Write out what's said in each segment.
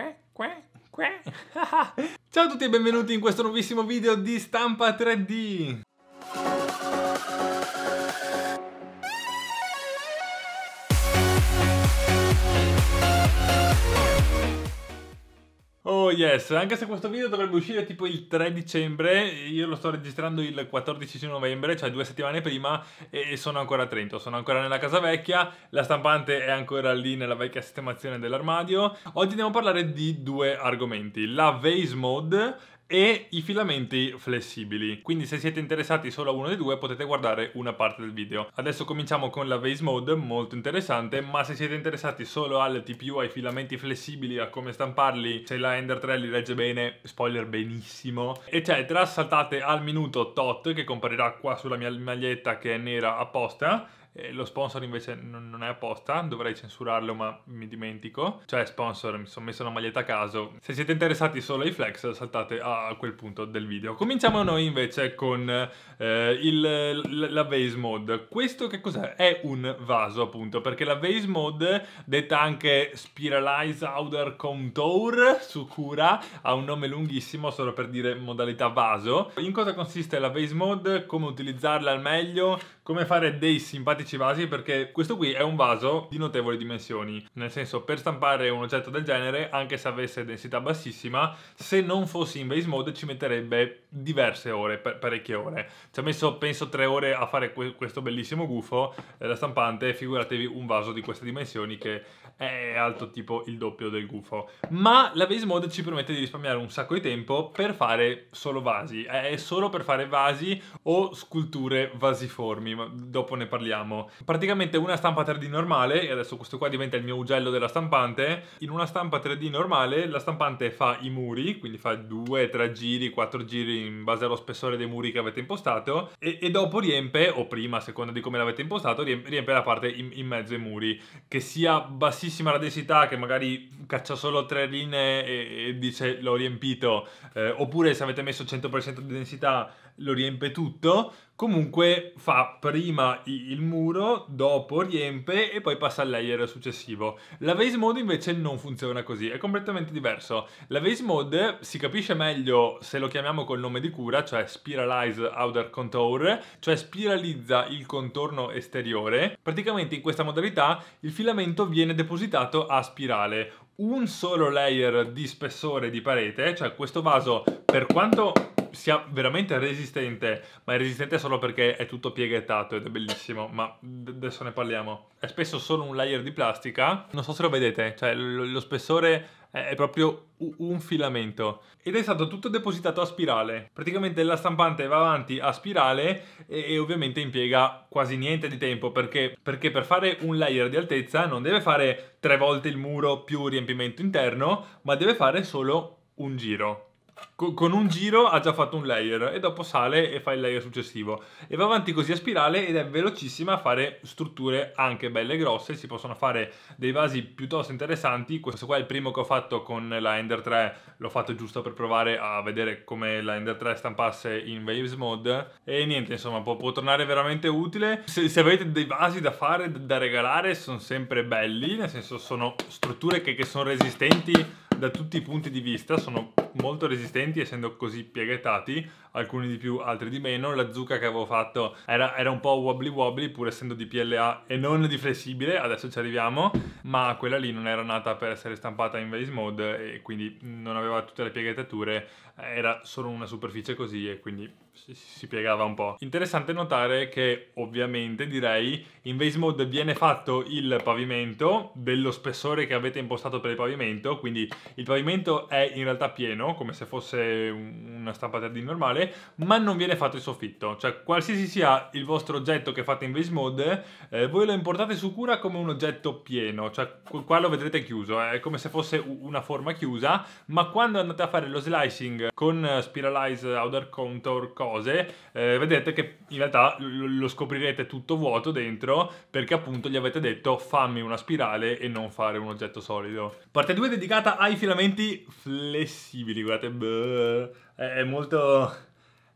Ciao a tutti e benvenuti in questo nuovissimo video di stampa 3D! Oh yes, anche se questo video dovrebbe uscire tipo il 3 dicembre, io lo sto registrando il 14 novembre, cioè due settimane prima, e sono ancora a Trento, sono ancora nella casa vecchia, la stampante è ancora lì nella vecchia sistemazione dell'armadio. Oggi andiamo a parlare di due argomenti, la vase mode e i filamenti flessibili. Quindi se siete interessati solo a uno dei due potete guardare una parte del video. Adesso cominciamo con la vase mode, molto interessante, ma se siete interessati solo al TPU, ai filamenti flessibili, a come stamparli, se la Ender 3 li regge bene, spoiler benissimo, eccetera, saltate al minuto tot che comparirà qua sulla mia maglietta che è nera apposta eh, lo sponsor invece non, non, è apposta, dovrei censurarlo ma mi dimentico, cioè sponsor mi sono messo una maglietta a caso, se siete interessati solo ai flex saltate a quel punto del video. Cominciamo noi invece con eh, il, la vase mode, questo che cos'è? È un vaso appunto perché la vase mode detta anche spiralize outer contour su cura ha un nome lunghissimo solo per dire modalità vaso. In cosa consiste la vase mode, come utilizzarla al meglio, come fare dei simpatici vasi perché questo qui è un vaso di notevoli dimensioni. Nel senso, per stampare un oggetto del genere, anche se avesse densità bassissima, se non fossi in base mode ci metterebbe diverse ore, parecchie ore. Ci ha messo, penso, tre ore a fare questo bellissimo gufo, eh, la stampante, figuratevi un vaso di queste dimensioni che è alto tipo il doppio del gufo. Ma la base mode ci permette di risparmiare un sacco di tempo per fare solo vasi. È solo per fare vasi o sculture vasiformi ma dopo ne parliamo. Praticamente una stampa 3D normale, e adesso questo qua diventa il mio ugello della stampante, in una stampa 3D normale la stampante fa i muri, quindi fa 2, 3 giri, 4 giri in base allo spessore dei muri che avete impostato, e, e dopo riempie, o prima a seconda di come l'avete impostato, riempie la parte in, in mezzo ai muri, che sia bassissima la densità, che magari caccia solo tre linee e, e dice l'ho riempito, eh, oppure se avete messo 100% di densità lo riempie tutto, comunque fa prima il muro, dopo riempie e poi passa al layer successivo. La vase mode invece non funziona così, è completamente diverso. La vase mode si capisce meglio se lo chiamiamo col nome di cura, cioè spiralize outer contour, cioè spiralizza il contorno esteriore. Praticamente in questa modalità il filamento viene depositato a spirale, un solo layer di spessore di parete, cioè questo vaso per quanto sia veramente resistente, ma è resistente solo perché è tutto pieghettato ed è bellissimo, ma adesso ne parliamo. È spesso solo un layer di plastica, non so se lo vedete, cioè lo, lo spessore è proprio un filamento ed è stato tutto depositato a spirale praticamente la stampante va avanti a spirale e, e ovviamente impiega quasi niente di tempo perché, perché, per fare un layer di altezza non deve fare tre volte il muro più riempimento interno ma deve fare solo un giro con un giro ha già fatto un layer e dopo sale e fa il layer successivo e va avanti così a spirale ed è velocissima a fare strutture anche belle grosse si possono fare dei vasi piuttosto interessanti questo qua è il primo che ho fatto con la Ender 3 l'ho fatto giusto per provare a vedere come la Ender 3 stampasse in Waves Mode e niente insomma può, può tornare veramente utile se, se, avete dei vasi da fare, da regalare sono sempre belli nel senso sono strutture che, che sono resistenti da tutti i punti di vista sono molto resistenti essendo così pieghettati alcuni di più, altri di meno. La zucca che avevo fatto era, era un po' wobbly wobbly, pur essendo di PLA e non di flessibile, adesso ci arriviamo, ma quella lì non era nata per essere stampata in vase mode e quindi non aveva tutte le piegature, era solo una superficie così e quindi si, si piegava un po'. Interessante notare che ovviamente direi in vase mode viene fatto il pavimento dello spessore che avete impostato per il pavimento, quindi il pavimento è in realtà pieno, come se fosse una stampata di normale, motore, ma non viene fatto il soffitto. Cioè, qualsiasi sia il vostro oggetto che fate in base mode, eh, voi lo importate su cura come un oggetto pieno. Cioè, qua lo vedrete chiuso, eh. è come se fosse una forma chiusa, ma quando andate a fare lo slicing con eh, Spiralize, Outer Contour, cose, eh, vedete che in realtà lo scoprirete tutto vuoto dentro, perché appunto gli avete detto fammi una spirale e non fare un oggetto solido. Parte 2 è dedicata ai filamenti flessibili, guardate, è molto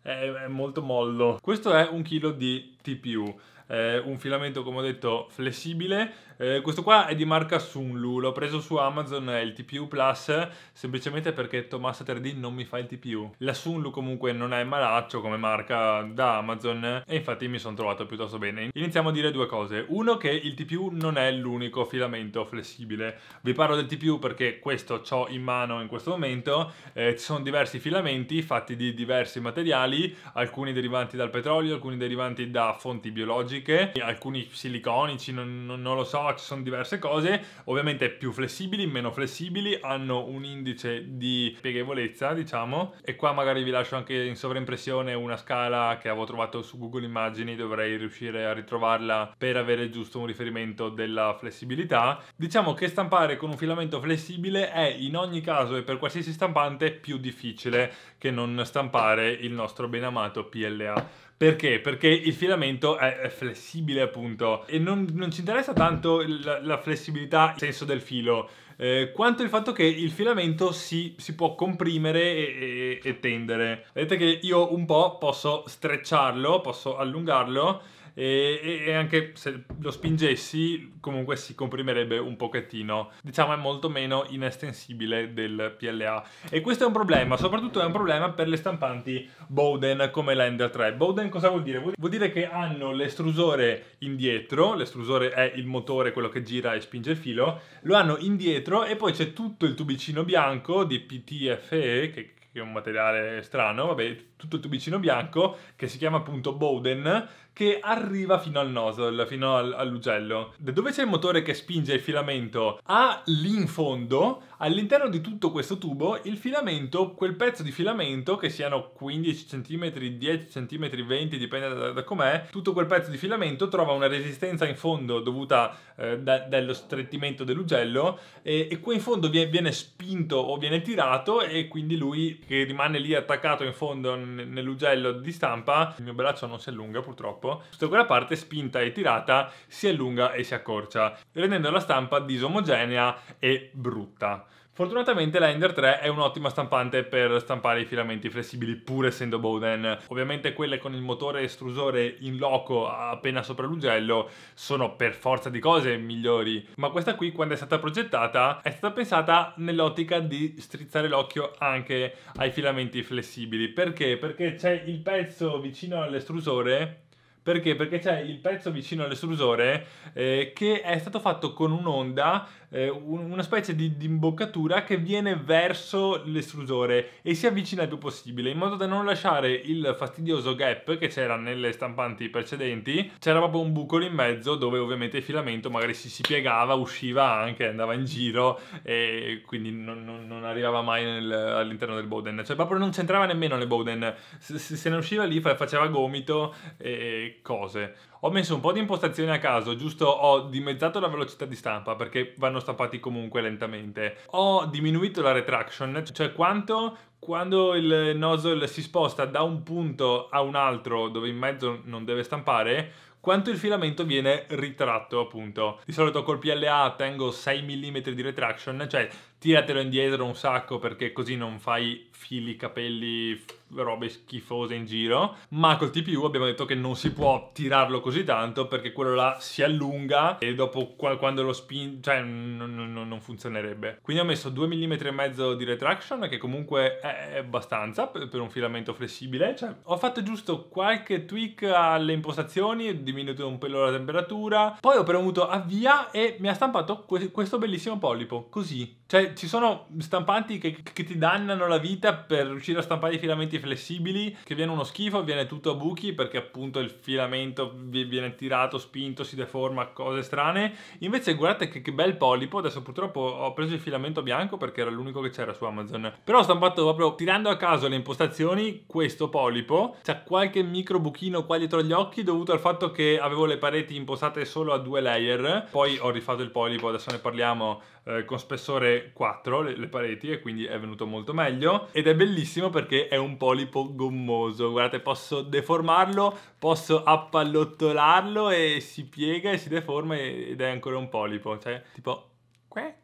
è, è molto mollo. Questo è un chilo di TPU. è un filamento come ho detto flessibile eh, questo qua è di marca Sunlu, l'ho preso su Amazon il TPU Plus semplicemente perché Tommaso d non mi fa il TPU. La Sunlu comunque non è malaccio come marca da Amazon e infatti mi sono trovato piuttosto bene. Iniziamo a dire due cose. Uno che il TPU non è l'unico filamento flessibile. Vi parlo del TPU perché questo ho in mano in questo momento. Eh, ci sono diversi filamenti fatti di diversi materiali, alcuni derivanti dal petrolio, alcuni derivanti da fonti biologiche, alcuni siliconici, non, non, non lo so ci sono diverse cose, ovviamente più flessibili, meno flessibili, hanno un indice di pieghevolezza, diciamo, e qua magari vi lascio anche in sovraimpressione una scala che avevo trovato su Google Immagini, dovrei riuscire a ritrovarla per avere giusto un riferimento della flessibilità. Diciamo che stampare con un filamento flessibile è in ogni caso e per qualsiasi stampante più difficile che non stampare il nostro ben amato PLA. Perché? Perché il filamento è, è flessibile appunto e non, non, ci interessa tanto la, la flessibilità, il senso del filo, eh, quanto il fatto che il filamento si, si può comprimere e, e, e, tendere. Vedete che io un po' posso strecciarlo, posso allungarlo e, e anche se lo spingessi comunque si comprimerebbe un pochettino, diciamo è molto meno inestensibile del PLA e questo è un problema, soprattutto è un problema per le stampanti Bowden come la Ender 3. Bowden cosa vuol dire? Vuol dire che hanno l'estrusore indietro, l'estrusore è il motore, quello che gira e spinge il filo, lo hanno indietro e poi c'è tutto il tubicino bianco di PTFE che, che è un materiale strano, vabbè tutto il tubicino bianco che si chiama appunto Bowden che arriva fino al nozzle, fino al, all'ugello. Da dove c'è il motore che spinge il filamento a lì in fondo, all'interno di tutto questo tubo, il filamento, quel pezzo di filamento, che siano 15 cm, 10 cm, 20, dipende da, da com'è, tutto quel pezzo di filamento trova una resistenza in fondo dovuta eh, da, dallo strettimento dell'ugello e, e qui in fondo viene, viene spinto o viene tirato e quindi lui che rimane lì attaccato in fondo nell'ugello di stampa il mio braccio non si allunga purtroppo, tutta quella parte spinta e tirata si allunga e si accorcia, rendendo la stampa disomogenea e brutta. Fortunatamente la Ender 3 è un'ottima stampante per stampare i filamenti flessibili pur essendo Bowden. Ovviamente quelle con il motore estrusore in loco appena sopra l'ugello sono per forza di cose migliori, ma questa qui quando è stata progettata è stata pensata nell'ottica di strizzare l'occhio anche ai filamenti flessibili. Perché? Perché c'è il pezzo vicino all'estrusore perché? Perché c'è il pezzo vicino all'estrusore eh, che è stato fatto con un'onda eh, una specie di, di, imboccatura che viene verso l'estrusore e si avvicina il più possibile in modo da non lasciare il fastidioso gap che c'era nelle stampanti precedenti c'era proprio un buco lì in mezzo dove ovviamente il filamento magari si, si piegava usciva anche andava in giro e quindi non, non, non arrivava mai nel, all'interno del Bowden cioè proprio non c'entrava nemmeno nel Bowden se, se ne usciva lì faceva gomito e cose ho messo un po' di impostazioni a caso, giusto ho dimezzato la velocità di stampa perché vanno stampati comunque lentamente. Ho diminuito la retraction, cioè quanto quando il nozzle si sposta da un punto a un altro dove in mezzo non deve stampare, quanto il filamento viene ritratto appunto. Di solito col PLA tengo 6 mm di retraction, cioè tiratelo indietro un sacco perché così non fai fili, capelli, robe schifose in giro, ma col TPU abbiamo detto che non si può tirarlo così tanto perché quello là si allunga e dopo quando lo spingi, cioè non, non, non, funzionerebbe. Quindi ho messo 2 mm e mezzo di retraction che comunque è abbastanza per un filamento flessibile, cioè ho fatto giusto qualche tweak alle impostazioni, ho diminuito un pelo la temperatura, poi ho premuto avvia e mi ha stampato questo bellissimo polipo, così cioè, ci sono stampanti che, che, ti dannano la vita per riuscire a stampare i filamenti flessibili, che viene uno schifo, viene tutto a buchi perché appunto il filamento viene tirato, spinto, si deforma, cose strane. Invece guardate che, che bel polipo, adesso purtroppo ho preso il filamento bianco perché era l'unico che c'era su Amazon. Però ho stampato proprio tirando a caso le impostazioni questo polipo, c'è qualche micro buchino qua dietro gli occhi dovuto al fatto che avevo le pareti impostate solo a due layer, poi ho rifatto il polipo, adesso ne parliamo eh, con spessore anche le, le, pareti e quindi è venuto molto meglio ed è bellissimo perché è un polipo gommoso, guardate posso deformarlo, posso appallottolarlo e si piega e si deforma ed è ancora un polipo, cioè tipo... Que?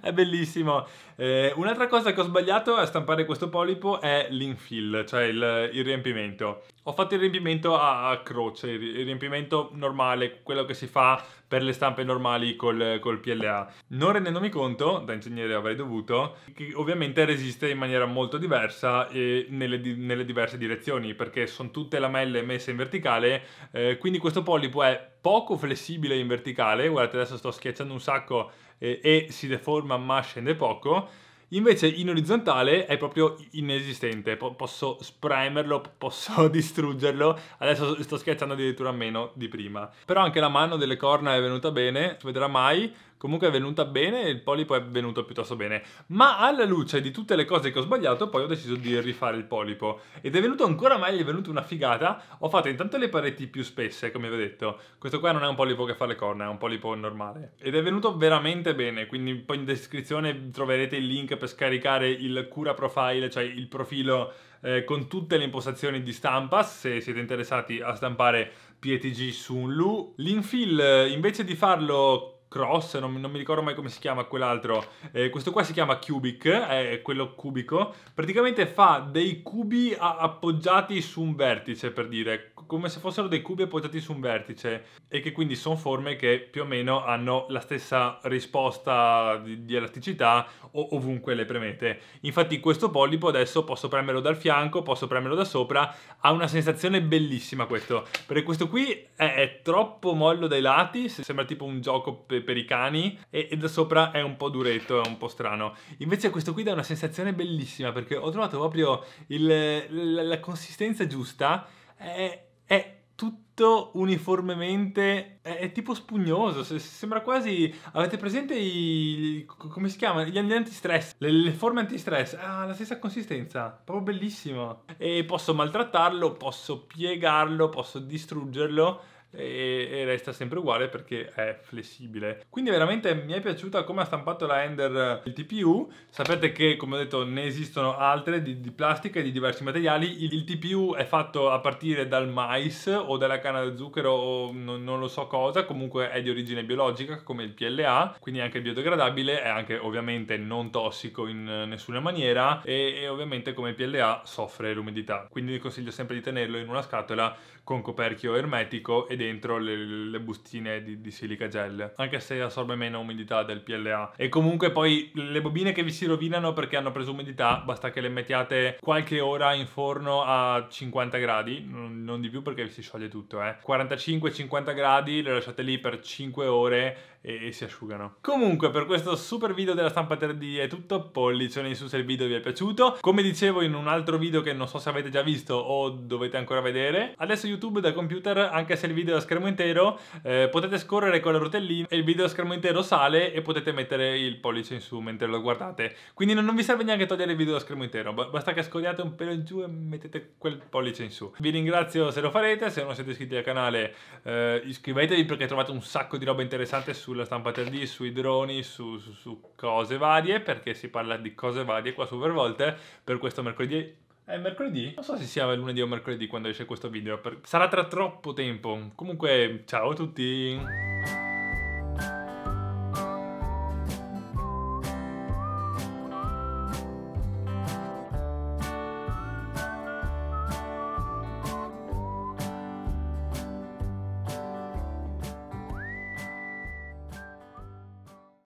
È bellissimo. Eh, un'altra cosa che ho sbagliato a stampare questo polipo è l'infill, cioè il, il, riempimento. Ho fatto il riempimento a, a croce, il, riempimento normale, quello che si fa per le stampe normali col, col PLA. Non rendendomi conto, da ingegnere avrei dovuto, che ovviamente resiste in maniera molto diversa eh, nelle, nelle, diverse direzioni, perché sono tutte lamelle messe in verticale, eh, quindi questo polipo è poco flessibile in verticale, guardate adesso sto schiacciando un sacco eh, e si deforma ma scende poco. Invece in orizzontale è proprio inesistente, P- posso spremerlo, posso distruggerlo, adesso sto schiacciando addirittura meno di prima. Però anche la mano delle corna è venuta bene, si vedrà mai, Comunque è venuta bene il polipo è venuto piuttosto bene. Ma alla luce di tutte le cose che ho sbagliato, poi ho deciso di rifare il polipo. Ed è venuto ancora meglio, è venuta una figata. Ho fatto intanto le pareti più spesse, come vi ho detto. Questo qua non è un polipo che fa le corna, è un polipo normale. Ed è venuto veramente bene, quindi poi in descrizione troverete il link per scaricare il cura profile, cioè il profilo eh, con tutte le impostazioni di stampa, se siete interessati a stampare PETG su un Lu. L'infill invece di farlo Cross, non, non, mi ricordo mai come si chiama quell'altro. Eh, questo qua si chiama Cubic, è quello cubico. Praticamente fa dei cubi appoggiati su un vertice, per dire come se fossero dei cubi appoggiati su un vertice e che quindi sono forme che più o meno hanno la stessa risposta di, di elasticità ovunque le premete. Infatti questo polipo adesso posso premerlo dal fianco, posso premerlo da sopra, ha una sensazione bellissima questo, perché questo qui è, è troppo mollo dai lati, sembra tipo un gioco per, per i cani e, e, da sopra è un po' duretto, è un po' strano. Invece questo qui dà una sensazione bellissima perché ho trovato proprio il, la, la consistenza giusta è è tutto uniformemente è, è tipo spugnoso se, sembra quasi avete presente i come si chiama, gli, gli antistress le, le forme antistress ha ah, la stessa consistenza proprio bellissimo e posso maltrattarlo posso piegarlo posso distruggerlo e, e, resta sempre uguale perché è flessibile. Quindi veramente mi è piaciuta come ha stampato la Ender eh, il TPU. Sapete che, come ho detto, ne esistono altre di, di plastica e di diversi materiali. Il, il, TPU è fatto a partire dal mais o dalla canna da zucchero o non, non, lo so cosa, comunque è di origine biologica come il PLA, quindi anche biodegradabile, è anche ovviamente non tossico in eh, nessuna maniera e, e ovviamente come il PLA soffre l'umidità. Quindi vi consiglio sempre di tenerlo in una scatola con coperchio ermetico e dentro le, le bustine di, di, silica gel, anche se assorbe meno umidità del PLA. E comunque poi le bobine che vi si rovinano perché hanno preso umidità, basta che le mettiate qualche ora in forno a 50 gradi, non, non di più perché vi si scioglie tutto, eh. 45-50 gradi, le lasciate lì per 5 ore e, e si asciugano. Comunque per questo super video della stampa 3D è tutto, pollicione in su se il video vi è piaciuto. Come dicevo in un altro video che non so se avete già visto o dovete ancora vedere, adesso YouTube da computer, anche se il video è a schermo intero, eh, potete scorrere con la rotellina e il video a schermo intero sale e potete mettere il pollice in su mentre lo guardate. Quindi non, non vi serve neanche togliere il video da schermo intero, basta che scogliate un pelo in giù e mettete quel pollice in su. Vi ringrazio se lo farete, se non siete iscritti al canale eh, iscrivetevi perché trovate un sacco di roba interessante su sulla stampa 3D, sui droni, su, su, su cose varie, perché si parla di cose varie qua su Vervolte eh, per questo mercoledì è eh, mercoledì? Non so se sia lunedì o mercoledì quando esce questo video, sarà tra troppo tempo. Comunque, ciao a tutti!